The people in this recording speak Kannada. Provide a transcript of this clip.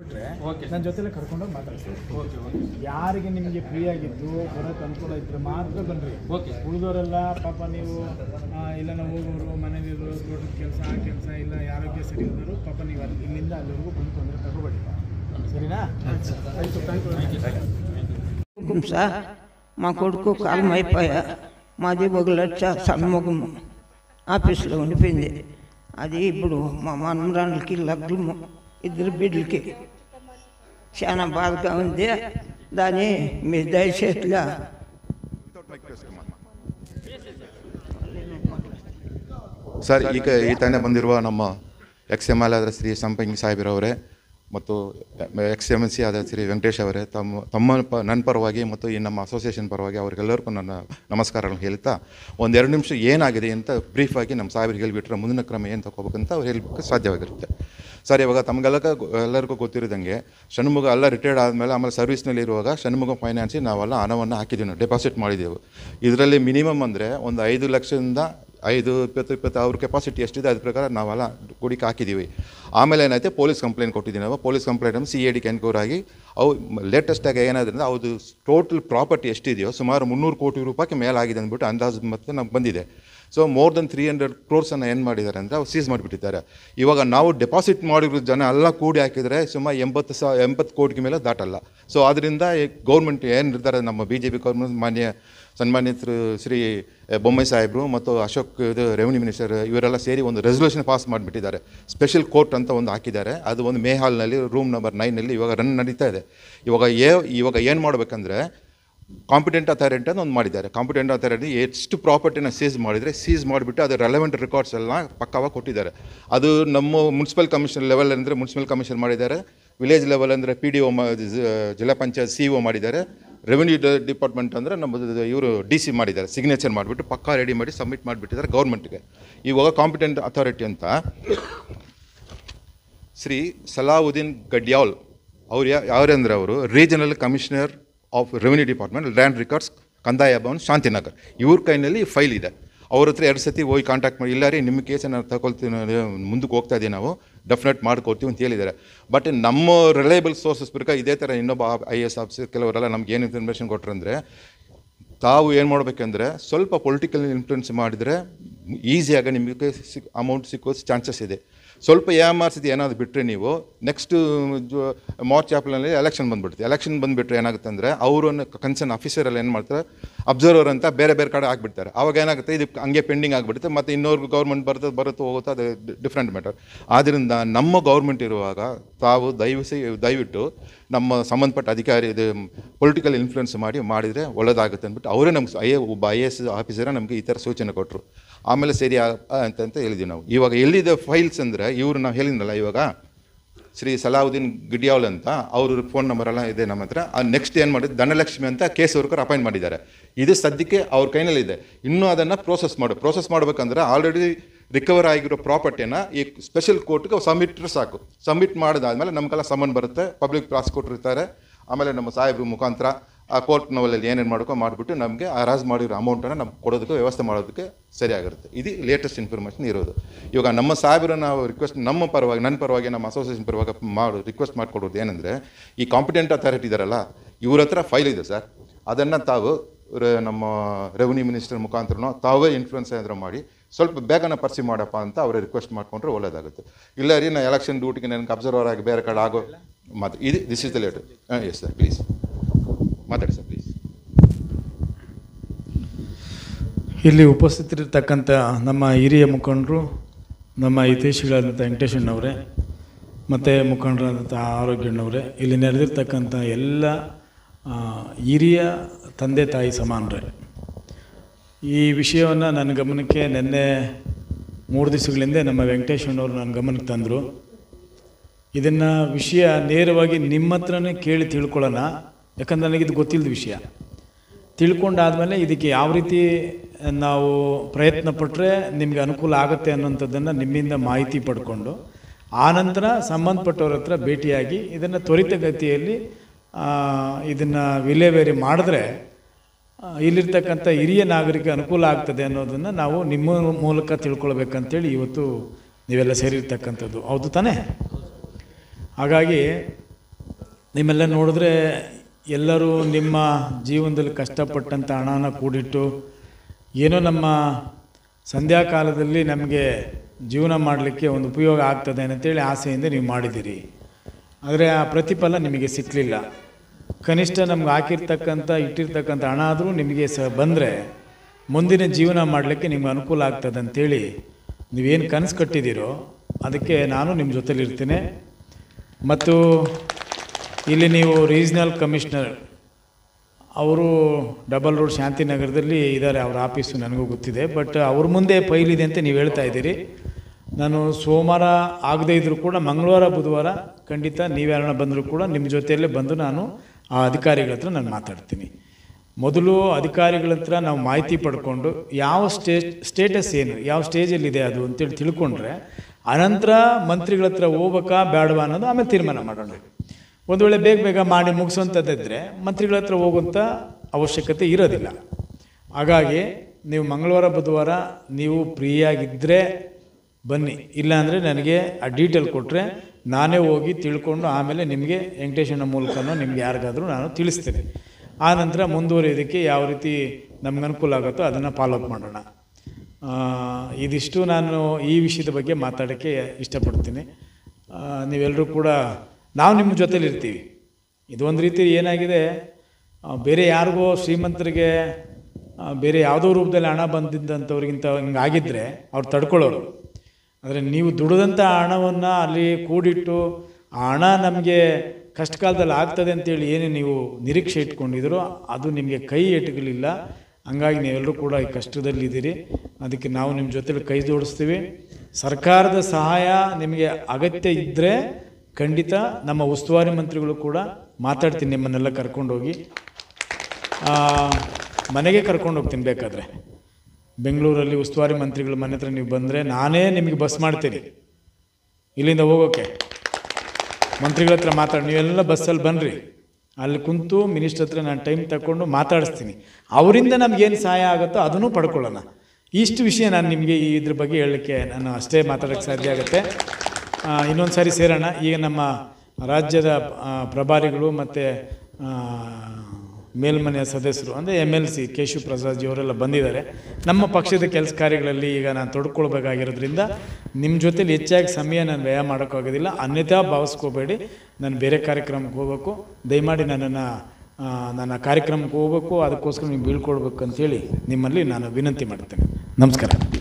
ಬಿಟ್ರೆ ನನ್ನ ಜೊತೆಲೆ ಕರ್ಕೊಂಡೋಗಿ ಮಾತಾಡ್ತೀವಿ ಯಾರಿಗೆ ನಿಮಗೆ ಫ್ರೀ ಆಗಿದ್ದು ಬರೋಕ್ಕೆ ಅನುಕೂಲ ಇದ್ರೆ ಮಾತ್ರ ಬನ್ನಿರಿ ಉಳಿದವರೆಲ್ಲ ಪಾಪ ನೀವು ಇಲ್ಲ ನಾವು ಹೋಗೋರು ಮನೇಲಿರೋ ಕೆಲಸ ಆ ಕೆಲಸ ಇಲ್ಲ ಆರೋಗ್ಯ ಸರಿ ಇದ್ದವರು ಪಾಪ ನೀವು ಅಲ್ಲಿ ಇಲ್ಲಿಂದ ಅಲ್ಲಿವರೆಗೂ ಬಂದು ತೊಂದರೆ ತಗೋಬೇಡಿ ಸರಿನಾ ಆಯಿತು ಥ್ಯಾಂಕ್ ಯು మా కొడుకు కాలం ಇದ್ರ ಬಿಡಕ್ಕೆ ಶಾನಾ ಬಾರ್ಗೌನ್ ದೇ ದಾನಿ ಮಿರ್ ದೇ ಸೆಟ್ಲ್ಯ ಸರ್ ಈಗ ಈ ತಾನೇ ಬಂದಿರುವ ನಮ್ಮ ಎಕ್ಸಎಂಎಲ್ ಆದ್ರೆ ಶ್ರೀ ಸಂಪಂಗಿ ಸಾಹೇಬರವರೇ ಮತ್ತು ಎಕ್ಸ್ ಎಮ್ ಎನ್ ಸಿ ಆದ ಶ್ರೀ ವೆಂಕಟೇಶ್ ಅವರೇ ತಮ್ಮ ತಮ್ಮ ಪ ನನ್ನ ಪರವಾಗಿ ಮತ್ತು ಈ ನಮ್ಮ ಅಸೋಸಿಯೇಷನ್ ಪರವಾಗಿ ಅವ್ರಿಗೆಲ್ಲರಿಗೂ ನನ್ನ ನಮಸ್ಕಾರಗಳನ್ನು ಹೇಳ್ತಾ ಒಂದೆರಡು ನಿಮಿಷ ಏನಾಗಿದೆ ಅಂತ ಬ್ರೀಫಾಗಿ ನಮ್ಮ ಸಾಹೇಬ್ರಿಗೆ ಹೇಳಿಬಿಟ್ರೆ ಮುಂದಿನ ಕ್ರಮ ಏನು ತಗೋಬೇಕಂತ ಅವ್ರು ಹೇಳಬೇಕು ಸಾಧ್ಯವಾಗಿರುತ್ತೆ ಸರ್ ಇವಾಗ ತಮಗೆಲ್ಲ ಎಲ್ಲರಿಗೂ ಗೊತ್ತಿರೋದಂಗೆ ಷಣ್ಮುಗ ಎಲ್ಲ ರಿಟೈರ್ಡ್ ಆದಮೇಲೆ ಆಮೇಲೆ ಸರ್ವಿಸ್ನಲ್ಲಿ ಇರುವಾಗ ಷಣ್ಮುಗ ಫೈನಾನ್ಸಿಗೆ ನಾವೆಲ್ಲ ಹಣವನ್ನು ಹಾಕಿದ್ದೀವಿ ಡೆಪಾಸಿಟ್ ಮಾಡಿದ್ದೆವು ಇದರಲ್ಲಿ ಮಿನಿಮಮ್ ಅಂದರೆ ಒಂದು ಐದು ಲಕ್ಷದಿಂದ ಐದು ಇಪ್ಪತ್ತು ಇಪ್ಪತ್ತು ಅವ್ರ ಕೆಪಾಸಿಟಿ ಎಷ್ಟಿದೆ ಅದ್ರ ಪ್ರಕಾರ ನಾವೆಲ್ಲ ಗುಡಿಗೆ ಹಾಕಿದ್ದೀವಿ ಆಮೇಲೆ ಏನೈತೆ ಪೊಲೀಸ್ ಕಂಪ್ಲೇಂಟ್ ಕೊಟ್ಟಿದ್ದೀವಿ ನಾವು ಪೊಲೀಸ್ ಕಂಪ್ಲೇಂಟನ್ನು ಸಿ ಎ ಡಿಗೆ ಎನ್ಕ್ವೈರ್ ಆಗಿ ಅವು ಲೇಟೆಸ್ಟಾಗಿ ಏನಾದ್ರಿಂದ ಅವ್ರದ್ದು ಟೋಟಲ್ ಪ್ರಾಪರ್ಟಿ ಎಷ್ಟಿದೆಯೋ ಸುಮಾರು ಮುನ್ನೂರು ಕೋಟಿ ರೂಪಾಯಿಗೆ ಮೇಲಾಗಿದೆ ಅಂದ್ಬಿಟ್ಟು ಅಂದಾಜು ಮತ್ತೆ ನಮ್ಗೆ ಬಂದಿದೆ so more than three hundred ಕ್ರೋರ್ಸನ್ನು ಏನು ಮಾಡಿದ್ದಾರೆ ಅಂದರೆ ಅವ್ರು ಸೀಸ್ ಮಾಡಿಬಿಟ್ಟಿದ್ದಾರೆ ಇವಾಗ ನಾವು ಡೆಪಾಸಿಟ್ ಮಾಡಿರೋ ಜನ ಎಲ್ಲ ಕೂಡಿ ಹಾಕಿದರೆ ಸುಮಾರು ಎಂಬತ್ತು ಸಾವಿರ ಎಂಬತ್ತು ಕೋಟಿಗೆ ಮೇಲೆ ದಾಟಲ್ಲ ಸೊ ಆದ್ದರಿಂದ ಗೌರ್ಮೆಂಟ್ ಏನು ಇರ್ತಾರೆ ನಮ್ಮ ಬಿ ಜೆ ಪಿ ಗೌರ್ಮೆಂಟ್ ಮಾನ್ಯ ಸನ್ಮಾನ್ಯತರು ಶ್ರೀ ಬೊಮ್ಮಾಯಿ ಸಾಹೇಬರು ಮತ್ತು ಅಶೋಕ್ ಇದು ರೆವಿನ್ಯೂ ಮಿನಿಸ್ಟರ್ ಇವರೆಲ್ಲ ಸೇರಿ ಒಂದು ರೆಸೊಲ್ಯೂಷನ್ ಪಾಸ್ ಮಾಡಿಬಿಟ್ಟಿದ್ದಾರೆ ಸ್ಪೆಷಲ್ ಕೋರ್ಟ್ ಅಂತ ಒಂದು ಹಾಕಿದ್ದಾರೆ ಅದು ಒಂದು ಮೇ ಹಾಲ್ನಲ್ಲಿ ರೂಮ್ ನಂಬರ್ ನೈನಲ್ಲಿ ಇವಾಗ ರನ್ ನಡೀತಾ ಇದೆ ಇವಾಗ ಏ ಇವಾಗ ಏನು ಮಾಡಬೇಕಂದ್ರೆ ಕಾಂಪಿಟೆಂಟ್ ಅಥಾರಿಟಿ ಅಂತ ಒಂದು ಮಾಡಿದ್ದಾರೆ ಕಾಂಪಿಟೆಂಟ್ ಅಥಾರಿಟಿ ಎಷ್ಟು ಪ್ರಾಪರ್ಟಿನ ಸೀಸ್ ಮಾಡಿದರೆ ಸೀಸ್ ಮಾಡಿಬಿಟ್ಟು ಅದು ರೆಲೆವೆಂಟ್ ರೆಕಾರ್ಡ್ಸ್ ಎಲ್ಲ ಪಕ್ಕವಾಗಿ ಕೊಟ್ಟಿದ್ದಾರೆ ಅದು ನಮ್ಮ ಮುನ್ಸಿಪಲ್ ಕಮಿಷನ್ ಲೆವೆಲ್ ಅಂದರೆ ಮುನ್ಸಿಪಲ್ ಕಮಿಷನ್ ಮಾಡಿದ್ದಾರೆ ವಿಲೇಜ್ ಲೆವೆಲ್ ಅಂದರೆ P D O zilla panchayat C O e ಮಾಡಿದ್ದಾರೆ ರೆವಿನ್ಯೂ ಡಿಪಾರ್ಟ್ಮೆಂಟ್ ಅಂದರೆ ನಮ್ಮ ಇವರು ಡಿ ಸಿ ಮಾಡಿದ್ದಾರೆ ಸಿಗ್ನೇಚರ್ ಮಾಡಿಬಿಟ್ಟು ಪಕ್ಕ ರೆಡಿ ಮಾಡಿ ಸಬ್ಮಿಟ್ ಮಾಡಿಬಿಟ್ಟಿದ್ದಾರೆ ಗೌರ್ಮೆಂಟ್ಗೆ ಇವಾಗ ಕಾಂಪಿಟೆಂಟ್ ಅಥಾರಿಟಿ ಅಂತ ಶ್ರೀ ಸಲಾವುದ್ದೀನ್ ಗಡ್ಯಾಲ್ ಅವ್ರು ಅಂದರೆ ಅವರು regional commissioner of revenue department land records Kandaya Bhavan Shantinagar ಇವ್ರ ಕೈನಲ್ಲಿ ಫೈಲ್ ಇದೆ ಅವ್ರ ಹತ್ರ ಎರಡು ಸತಿ ಹೋಗಿ ಕಾಂಟ್ಯಾಕ್ಟ್ ಮಾಡಿ ಇಲ್ಲ ರೀ ನಿಮ್ಮ ಕೇಸನ್ನು ತಗೊಳ್ತೀನಿ ಮುಂದಕ್ಕೆ ಹೋಗ್ತಾ ಇದ್ದೀವಿ ನಾವು ಡೆಫಿನೆಟ್ ಮಾಡ್ಕೊಡ್ತೀವಿ ಅಂತ ಹೇಳಿದ್ದಾರೆ ಬಟ್ ನಮ್ಮ ರಿಲೇಬಲ್ ಸೋರ್ಸಸ್ ಪ್ರಕಾರ ಇದೇ ಥರ ಇನ್ನೊಬ್ಬ ಐ ಎಸ್ ಆಫೀಸರ್ ಕೆಲವರೆಲ್ಲ ನಮ್ಗೆ ಏನು ಇನ್ಫಾರ್ಮೇಷನ್ ಕೊಟ್ಟರೆಂದರೆ ತಾವು ಏನು ಮಾಡಬೇಕೆಂದರೆ ಸ್ವಲ್ಪ ಪೊಲಿಟಿಕಲ್ ಇನ್ಫ್ಲುಯೆನ್ಸ್ ಮಾಡಿದರೆ ಈಸಿಯಾಗಿ ನಿಮಗೆ ಸಿಕ್ ಅಮೌಂಟ್ ಸಿಕ್ಕೋ ಚಾನ್ಸಸ್ ಇದೆ ಸ್ವಲ್ಪ ಎ ಎಮ್ ಆರ್ ಸಿ ಏನಾದರೂ ಬಿಟ್ಟರೆ ನೀವು ನೆಕ್ಸ್ಟ್ ಮಾರ್ಚ್ ಏಪ್ರಿಲಲ್ಲಿ ಎಲೆಕ್ಷನ್ ಬಂದುಬಿಡ್ತು ಎಲೆಕ್ಷನ್ ಬಂದುಬಿಟ್ರೆ ಏನಾಗುತ್ತೆ ಅಂದರೆ ಅವರನ್ನು ಕನ್ಸರ್ನ್ ಆಫೀಸರಲ್ಲಿ ಏನು ಮಾಡ್ತಾರೆ ಅಬ್ಸರ್ವರ್ ಅಂತ ಬೇರೆ ಬೇರೆ ಕಡೆ ಆಗಿಬಿಡ್ತಾರೆ ಅವಾಗ ಏನಾಗುತ್ತೆ ಇದು ಹಂಗೆ ಪೆಂಡಿಂಗ್ ಆಗಿಬಿಡುತ್ತೆ ಮತ್ತು ಇನ್ನೊರ್ಗು ಗೌರ್ಮೆಂಟ್ ಬರ್ತದೆ ಬರುತ್ತೆ ಹೋಗುತ್ತೆ ಅದು ಡಿಫ್ರೆಂಟ್ ಮ್ಯಾಟರ್ ಆದ್ದರಿಂದ ನಮ್ಮ ಗೌರ್ಮೆಂಟ್ ಇರುವಾಗ ತಾವು ದಯವಿಸಿ ದಯವಿಟ್ಟು ನಮ್ಮ ಸಂಬಂಧಪಟ್ಟ ಅಧಿಕಾರಿ ಇದು ಪೊಲಿಟಿಕಲ್ ಇನ್ಫ್ಲುಯೆನ್ಸ್ ಮಾಡಿ ಮಾಡಿದರೆ ಒಳ್ಳೆಯದಾಗುತ್ತೆ ಅಂದ್ಬಿಟ್ಟು ಅವರೇ ನಮ್ಗೆ ಐ ಎ ಒಬ್ಬ ಐ ಎ ಎಸ್ ಆಫೀಸರೇ ನಮಗೆ ಈ ಥರ ಸೂಚನೆ ಕೊಟ್ಟರು ಆಮೇಲೆ ಸರಿ ಅಂತ ಅಂತ ಹೇಳಿದ್ವಿ ನಾವು ಇವಾಗ ಎಲ್ಲಿದೆ ಫೈಲ್ಸ್ ಅಂದರೆ ಇವರು ನಾವು ಹೇಳಿದ್ನಲ್ಲ ಇವಾಗ ಶ್ರೀ ಸಲಾವುದ್ದೀನ್ ಗಿಡಿಯಾವ್ಲ್ ಅಂತ ಅವ್ರ ಫೋನ್ ನಂಬರೆಲ್ಲ ಇದೆ ನಮ್ಮ ಹತ್ರ ಆ ನೆಕ್ಸ್ಟ್ ಏನು ಮಾಡಿದ್ದು ಧನಲಕ್ಷ್ಮಿ ಅಂತ ಕೆ ಅಪಾಯಿಂಟ್ ಮಾಡಿದ್ದಾರೆ ಇದು ಸದ್ಯಕ್ಕೆ ಅವ್ರ ಕೈನಲ್ಲಿದೆ ಇನ್ನೂ ಅದನ್ನು ಪ್ರೋಸೆಸ್ ಮಾಡು ಪ್ರೋಸೆಸ್ ಮಾಡಬೇಕಂದ್ರೆ ಆಲ್ರೆಡಿ ರಿಕವರ್ ಆಗಿರೋ ಪ್ರಾಪರ್ಟಿಯನ್ನು ಈ ಸ್ಪೆಷಲ್ ಕೋರ್ಟ್ಗೆ ಸಬ್ಮಿಟ್ರೆ ಸಾಕು ಸಬ್ಮಿಟ್ ಮಾಡಿದಾದ್ಮೇಲೆ ನಮಗೆಲ್ಲ ಸಮನ್ ಬರುತ್ತೆ ಪಬ್ಲಿಕ್ ಪ್ರಾಸಿಕ್ಯೂಟ್ರ್ ಇರ್ತಾರೆ ಆಮೇಲೆ ನಮ್ಮ ಸಾಹೇಬ್ರ ಮುಖಾಂತರ ಆ ಕೋರ್ಟ್ ನೋವಲಲ್ಲಿ ಏನೇನು ಮಾಡ್ಕೋ ಮಾಡಿಬಿಟ್ಟು ನಮಗೆ ಆ ರಾಜ್ ಮಾಡಿರೋ ಅಮೌಂಟನ್ನು ನಮ್ಗೆ ಕೊಡೋದಕ್ಕೆ ವ್ಯವಸ್ಥೆ ಮಾಡೋದಕ್ಕೆ ಸರಿಯಾಗಿರುತ್ತೆ ಇದು ಲೇಟೆಸ್ಟ್ ಇನ್ಫಾರ್ಮೇಷನ್ ಇರೋದು ಇವಾಗ ನಮ್ಮ ಸಾವಿರ ನಾವು ರಿಕ್ವೆಸ್ಟ್ ನಮ್ಮ ಪರವಾಗಿ ನನ್ನ ಪರವಾಗಿ ನಮ್ಮ ಅಸೋಸಿಯೇಷನ್ ಪರವಾಗಿ ಮಾಡಿ ರಿಕ್ವೆಸ್ಟ್ ಮಾಡಿಕೊಡೋದು ಏನಂದರೆ ಈ ಕಾಂಪಿಟೆಂಟ್ ಅಥಾರಿಟಿ ಇದಾರಲ್ಲ ಇವ್ರ ಹತ್ರ ಫೈಲ್ ಇದೆ ಸರ್ ಅದನ್ನು ತಾವು ನಮ್ಮ ರೆವಿನ್ಯೂ ಮಿನಿಸ್ಟರ್ ಮುಖಾಂತರನೋ ತಾವೇ ಇನ್ಫ್ಲೂಯೆನ್ಸ್ ಏನಾದರೂ ಮಾಡಿ ಸ್ವಲ್ಪ ಬೇಗನೆ ಪರ್ಸಿ ಮಾಡಪ್ಪ ಅಂತ ಅವರೇ ರಿಕ್ವೆಸ್ಟ್ ಮಾಡಿಕೊಂಡ್ರೆ ಒಳ್ಳೇದಾಗುತ್ತೆ ಇಲ್ಲ ರೀ ನಾನು ಎಲೆಕ್ಷನ್ ಡ್ಯೂಟಿಗೆ ನನಗೆ ಅಬ್ಸರ್ವರ್ ಆಗಿ ಬೇರೆ ಕಡೆ ಆಗೋ ಮಾತು ಇದು this is the latest sir please ಮಾತಾಡಿ ಸರ್ ಪ್ಲೀಸ್ ಇಲ್ಲಿ ಉಪಸ್ಥಿತರಿರ್ತಕ್ಕಂಥ ನಮ್ಮ ಹಿರಿಯ ಮುಖಂಡರು ನಮ್ಮ ಹಿತೇಶಿಗಳಾದಂಥ ವೆಂಕಟೇಶಣ್ಣವರೇ ಮತ್ತು ಮುಖಂಡರಾದಂಥ ಆರೋಗ್ಯಣ್ಣವರೇ ಇಲ್ಲಿ ನೆರೆದಿರ್ತಕ್ಕಂಥ ಎಲ್ಲ ಹಿರಿಯ ತಂದೆ ತಾಯಿ ಸಮಾನರೇ ಈ ವಿಷಯವನ್ನು ನನ್ನ ಗಮನಕ್ಕೆ ನಿನ್ನೆ ಮೂರು ದಿವಸಗಳಿಂದ ನಮ್ಮ ವೆಂಕಟೇಶಣ್ಣವರು ನನ್ನ ಗಮನಕ್ಕೆ ತಂದರು ಇದನ್ನು ವಿಷಯ ನೇರವಾಗಿ ನಿಮ್ಮ ಹತ್ರನೇ ಕೇಳಿ ತಿಳ್ಕೊಳ್ಳೋಣ ಯಾಕಂದ್ರೆ ನನಗಿದು ಗೊತ್ತಿಲ್ಲದ ವಿಷಯ ತಿಳ್ಕೊಂಡಾದಮೇಲೆ ಇದಕ್ಕೆ ಯಾವ ರೀತಿ ನಾವು ಪ್ರಯತ್ನ ಪಟ್ಟರೆ ನಿಮಗೆ ಅನುಕೂಲ ಆಗುತ್ತೆ ಅನ್ನೋಂಥದ್ದನ್ನು ನಿಮ್ಮಿಂದ ಮಾಹಿತಿ ಪಡ್ಕೊಂಡು ಆನಂತರ ಸಂಬಂಧಪಟ್ಟವ್ರ ಹತ್ರ ಭೇಟಿಯಾಗಿ ಇದನ್ನು ತ್ವರಿತಗತಿಯಲ್ಲಿ ಇದನ್ನು ವಿಲೇವೇರಿ ಮಾಡಿದ್ರೆ ಇಲ್ಲಿರ್ತಕ್ಕಂಥ ಹಿರಿಯ ನಾಗರಿಕ ಅನುಕೂಲ ಆಗ್ತದೆ ಅನ್ನೋದನ್ನು ನಾವು ನಿಮ್ಮ ಮೂಲಕ ತಿಳ್ಕೊಳ್ಬೇಕಂತೇಳಿ ಇವತ್ತು ನೀವೆಲ್ಲ ಸೇರಿರ್ತಕ್ಕಂಥದ್ದು ಹೌದು ತಾನೇ ಹಾಗಾಗಿ ನಿಮ್ಮೆಲ್ಲ ನೋಡಿದ್ರೆ ಎಲ್ಲರೂ ನಿಮ್ಮ ಜೀವನದಲ್ಲಿ ಕಷ್ಟಪಟ್ಟಂಥ ಹಣನ ಕೂಡಿಟ್ಟು ಏನೋ ನಮ್ಮ ಸಂಧ್ಯಾಕಾಲದಲ್ಲಿ ನಮಗೆ ಜೀವನ ಮಾಡಲಿಕ್ಕೆ ಒಂದು ಉಪಯೋಗ ಆಗ್ತದೆ ಅಂತೇಳಿ ಆಸೆಯಿಂದ ನೀವು ಮಾಡಿದ್ದೀರಿ ಆದರೆ ಆ ಪ್ರತಿಫಲ ನಿಮಗೆ ಸಿಕ್ಕಲಿಲ್ಲ ಕನಿಷ್ಠ ನಮ್ಗೆ ಹಾಕಿರ್ತಕ್ಕಂಥ ಇಟ್ಟಿರ್ತಕ್ಕಂಥ ಹಣ ಆದರೂ ನಿಮಗೆ ಸ ಬಂದರೆ ಮುಂದಿನ ಜೀವನ ಮಾಡಲಿಕ್ಕೆ ನಿಮ್ಗೆ ಅನುಕೂಲ ಆಗ್ತದೆ ಅಂತೇಳಿ ನೀವೇನು ಕನಸು ಕಟ್ಟಿದ್ದೀರೋ ಅದಕ್ಕೆ ನಾನು ನಿಮ್ಮ ಜೊತೆಲಿರ್ತೀನಿ ಮತ್ತು ಇಲ್ಲಿ ನೀವು ರೀಜ್ನಲ್ ಕಮಿಷನರ್ ಅವರು ಡಬಲ್ ರೋಡ್ ಶಾಂತಿನಗರದಲ್ಲಿ ಇದ್ದಾರೆ ಅವ್ರ ಆಫೀಸು ನನಗೂ ಗೊತ್ತಿದೆ ಬಟ್ ಅವ್ರ ಮುಂದೆ ಪೈಲಿದೆ ಅಂತ ನೀವು ಹೇಳ್ತಾ ಇದ್ದೀರಿ ನಾನು ಸೋಮವಾರ ಆಗದೇ ಇದ್ದರೂ ಕೂಡ ಮಂಗಳವಾರ ಬುಧವಾರ ಖಂಡಿತ ನೀವು ಯಾರನ್ನ ಬಂದರೂ ಕೂಡ ನಿಮ್ಮ ಜೊತೆಯಲ್ಲೇ ಬಂದು ನಾನು ಆ ಅಧಿಕಾರಿಗಳ ಹತ್ರ ನಾನು ಮಾತಾಡ್ತೀನಿ ಮೊದಲು ಅಧಿಕಾರಿಗಳ ಹತ್ರ ನಾವು ಮಾಹಿತಿ ಪಡ್ಕೊಂಡು ಯಾವ ಸ್ಟೇ ಸ್ಟೇಟಸ್ ಏನು ಯಾವ ಸ್ಟೇಜಲ್ಲಿದೆ ಅದು ಅಂತೇಳಿ ತಿಳ್ಕೊಂಡ್ರೆ ಅನಂತರ ಮಂತ್ರಿಗಳ ಹತ್ರ ಹೋಗ್ಬೇಕಾ ಬೇಡವಾ ಅನ್ನೋದು ಆಮೇಲೆ ತೀರ್ಮಾನ ಮಾಡೋಣ ಒಂದು ವೇಳೆ ಬೇಗ ಬೇಗ ಮಾಡಿ ಮುಗಿಸುವಂಥದ್ದಿದ್ದರೆ ಮಂತ್ರಿಗಳ ಹತ್ರ ಹೋಗುವಂಥ ಅವಶ್ಯಕತೆ ಇರೋದಿಲ್ಲ ಹಾಗಾಗಿ ನೀವು ಮಂಗಳವಾರ ಬುಧವಾರ ನೀವು ಫ್ರೀಯಾಗಿದ್ದರೆ ಬನ್ನಿ ಇಲ್ಲಾಂದರೆ ನನಗೆ ಆ ಡೀಟೇಲ್ ಕೊಟ್ಟರೆ ನಾನೇ ಹೋಗಿ ತಿಳ್ಕೊಂಡು ಆಮೇಲೆ ನಿಮಗೆ ವೆಂಕಟೇಶನ ಮೂಲಕನೋ ನಿಮ್ಗೆ ಯಾರಿಗಾದರೂ ನಾನು ತಿಳಿಸ್ತೇನೆ ಆ ನಂತರ ಮುಂದುವರಿಯೋದಕ್ಕೆ ಯಾವ ರೀತಿ ನಮ್ಗೆ ಅನುಕೂಲ ಆಗುತ್ತೋ ಅದನ್ನು ಫಾಲೋಅಪ್ ಮಾಡೋಣ ಇದಿಷ್ಟು ನಾನು ಈ ವಿಷಯದ ಬಗ್ಗೆ ಮಾತಾಡೋಕ್ಕೆ ಇಷ್ಟಪಡ್ತೀನಿ ನೀವೆಲ್ಲರೂ ಕೂಡ ನಾವು ನಿಮ್ಮ ಜೊತೆಲಿರ್ತೀವಿ ಇದು ರೀತಿ ಏನಾಗಿದೆ ಬೇರೆ ಯಾರಿಗೋ ಶ್ರೀಮಂತರಿಗೆ ಬೇರೆ ಯಾವುದೋ ರೂಪದಲ್ಲಿ ಹಣ ಬಂದಿದ್ದಂಥವ್ರಿಗಿಂತ ಹಿಂಗಾಗಿದ್ದರೆ ಅವ್ರು ತಡ್ಕೊಳ್ಳೋರು ಆದರೆ ನೀವು ದುಡಿದಂಥ ಹಣವನ್ನು ಅಲ್ಲಿ ಕೂಡಿಟ್ಟು ಆ ಹಣ ನಮಗೆ ಕಷ್ಟ ಕಾಲದಲ್ಲಿ ಆಗ್ತದೆ ಅಂತೇಳಿ ಏನೇ ನೀವು ನಿರೀಕ್ಷೆ ಇಟ್ಕೊಂಡಿದ್ರು ಅದು ನಿಮಗೆ ಕೈ ಎಟುಕಲಿಲ್ಲ ಹಂಗಾಗಿ ನೀವೆಲ್ಲರೂ ಕೂಡ ಈ ಕಷ್ಟದಲ್ಲಿದ್ದೀರಿ ಅದಕ್ಕೆ ನಾವು ನಿಮ್ಮ ಜೊತೆಲಿ ಕೈ ಜೋಡಿಸ್ತೀವಿ ಸರ್ಕಾರದ ಸಹಾಯ ನಿಮಗೆ ಅಗತ್ಯ ಇದ್ದರೆ ಖಂಡಿತ ನಮ್ಮ ಉಸ್ತುವಾರಿ ಮಂತ್ರಿಗಳು ಕೂಡ ಮಾತಾಡ್ತೀನಿ ನಿಮ್ಮನ್ನೆಲ್ಲ ಕರ್ಕೊಂಡೋಗಿ ಮನೆಗೆ ಕರ್ಕೊಂಡು ಹೋಗ್ತೀನಿ ಬೇಕಾದರೆ ಬೆಂಗಳೂರಲ್ಲಿ ಉಸ್ತುವಾರಿ ಮಂತ್ರಿಗಳು ಮನೆ ಹತ್ರ ನೀವು ಬಂದರೆ ನಾನೇ ನಿಮಗೆ ಬಸ್ ಮಾಡ್ತೀನಿ ಇಲ್ಲಿಂದ ಹೋಗೋಕೆ ಮಂತ್ರಿಗಳ ಹತ್ರ ಮಾತಾಡಿ ನೀವೆಲ್ಲ ಬಸ್ಸಲ್ಲಿ ಬನ್ನಿರಿ ಅಲ್ಲಿ ಕುಂತು ಮಿನಿಸ್ಟ್ರ ಹತ್ರ ನಾನು ಟೈಮ್ ತಗೊಂಡು ಮಾತಾಡಿಸ್ತೀನಿ ಅವರಿಂದ ನಮಗೇನು ಸಹಾಯ ಆಗುತ್ತೋ ಅದನ್ನು ಪಡ್ಕೊಳ್ಳೋಣ ಇಷ್ಟು ವಿಷಯ ನಾನು ನಿಮಗೆ ಇದ್ರ ಬಗ್ಗೆ ಹೇಳಲಿಕ್ಕೆ ನಾನು ಅಷ್ಟೇ ಮಾತಾಡೋಕ್ಕೆ ಸಾಧ್ಯ ಆಗುತ್ತೆ ಇನ್ನೊಂದು ಸಾರಿ ಸೇರೋಣ ಈಗ ನಮ್ಮ ರಾಜ್ಯದ ಪ್ರಭಾರಿಗಳು ಮತ್ತು ಮೇಲ್ಮನೆಯ ಸದಸ್ಯರು ಅಂದರೆ M L C Prasad ji ಅವರೆಲ್ಲ ಬಂದಿದ್ದಾರೆ ನಮ್ಮ ಪಕ್ಷದ ಕೆಲಸ ಕಾರ್ಯಗಳಲ್ಲಿ ಈಗ ನಾನು ತೊಡ್ಕೊಳ್ಬೇಕಾಗಿರೋದ್ರಿಂದ ನಿಮ್ಮ ಜೊತೇಲಿ ಹೆಚ್ಚಾಗಿ ಸಮಯ ನಾನು ವ್ಯಯ ಮಾಡೋಕ್ಕಾಗೋದಿಲ್ಲ ಅನ್ಯತಾ ಭಾವಿಸ್ಕೋಬೇಡಿ ನಾನು ಬೇರೆ ಕಾರ್ಯಕ್ರಮಕ್ಕೆ ಹೋಗಬೇಕು ದಯಮಾಡಿ ನನ್ನನ್ನು ನನ್ನ ಕಾರ್ಯಕ್ರಮಕ್ಕೆ ಹೋಗಬೇಕು ಅದಕ್ಕೋಸ್ಕರ ನೀವು ಬೀಳ್ಕೊಳ್ಬೇಕು ಅಂತೇಳಿ ನಿಮ್ಮಲ್ಲಿ ನಾನು ವಿನಂತಿ ಮಾಡ್ತೇನೆ ನಮಸ್ಕಾರ